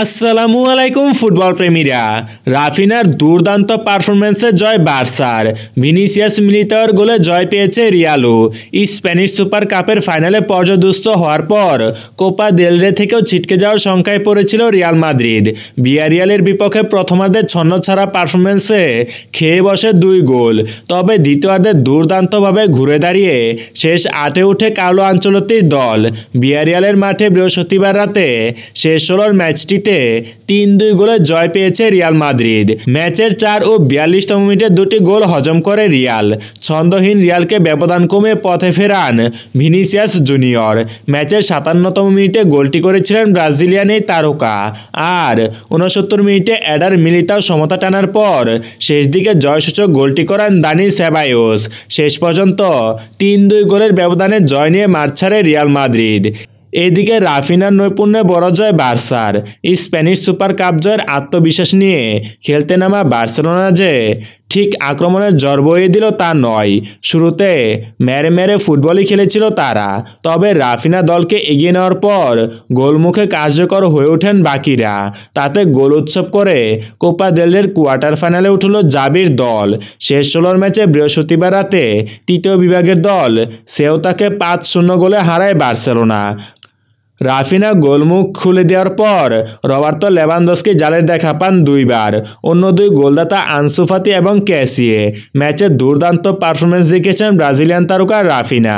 আসসালামু আলাইকুম ফুটবল প্রেমীরা রাফিনার দুর্দান্ত পারফরমেন্সে জয় বার্সার ভিনিসিয়াস মিলিতর গোলে জয় পেয়েছে রিয়ালো স্প্যানিশ সুপার কাপের ফাইনালে পর্যদুস্ত হওয়ার পর কোপা দেলরে থেকেও ছিটকে যাওয়ার শঙ্কায় পড়েছিল রিয়াল মাদ্রিদ বিয়ারিয়ালের বিপক্ষে প্রথমার্ধের ছন্ন ছাড়া পারফরমেন্সে খেয়ে বসে দুই গোল তবে দ্বিতীয়ার্ধে দুর্দান্তভাবে ঘুরে দাঁড়িয়ে শেষ আটে উঠে কালো আঞ্চলতির দল বিয়ারিয়ালের মাঠে বৃহস্পতিবার রাতে শেষ ষোলোর ম্যাচটি ম্যাচটিতে তিন দুই গোলে জয় পেয়েছে রিয়াল মাদ্রিদ ম্যাচের চার ও বিয়াল্লিশতম মিনিটে দুটি গোল হজম করে রিয়াল ছন্দহীন রিয়ালকে ব্যবধান কমে পথে ফেরান ভিনিসিয়াস জুনিয়র ম্যাচের সাতান্নতম মিনিটে গোলটি করেছিলেন ব্রাজিলিয়ান এই তারকা আর উনসত্তর মিনিটে অ্যাডার মিলিতাও সমতা টানার পর শেষ দিকে জয়সূচক গোলটি করেন দানি সেবায়োস শেষ পর্যন্ত তিন দুই গোলের ব্যবধানে জয় নিয়ে মাঠ ছাড়ে রিয়াল মাদ্রিদ এদিকে রাফিনার নৈপুণ্যে বড় জয় বার্সার স্প্যানিশ সুপার কাপ জয়ের আত্মবিশ্বাস নিয়ে খেলতে নামা বার্সেলোনা যে ঠিক আক্রমণের জ্বর বইয়ে দিল তা নয় শুরুতে মেরে মেরে ফুটবলই খেলেছিল তারা তবে রাফিনা দলকে এগিয়ে নেওয়ার পর গোলমুখে কার্যকর হয়ে ওঠেন বাকিরা তাতে গোল উৎসব করে কোপা দেলের কোয়ার্টার ফাইনালে উঠল জাবির দল শেষ ষোলোর ম্যাচে বৃহস্পতিবার রাতে তৃতীয় বিভাগের দল সেও তাকে পাঁচ শূন্য গোলে হারায় বার্সেলোনা রাফিনা গোলমুখ খুলে দেওয়ার পর রবার্তো লেবান্দসকে জালের দেখা পান দুইবার অন্য দুই গোলদাতা আনসুফাতি এবং ক্যাসিয়ে ম্যাচে দুর্দান্ত পারফরমেন্স দেখেছেন ব্রাজিলিয়ান তারকা রাফিনা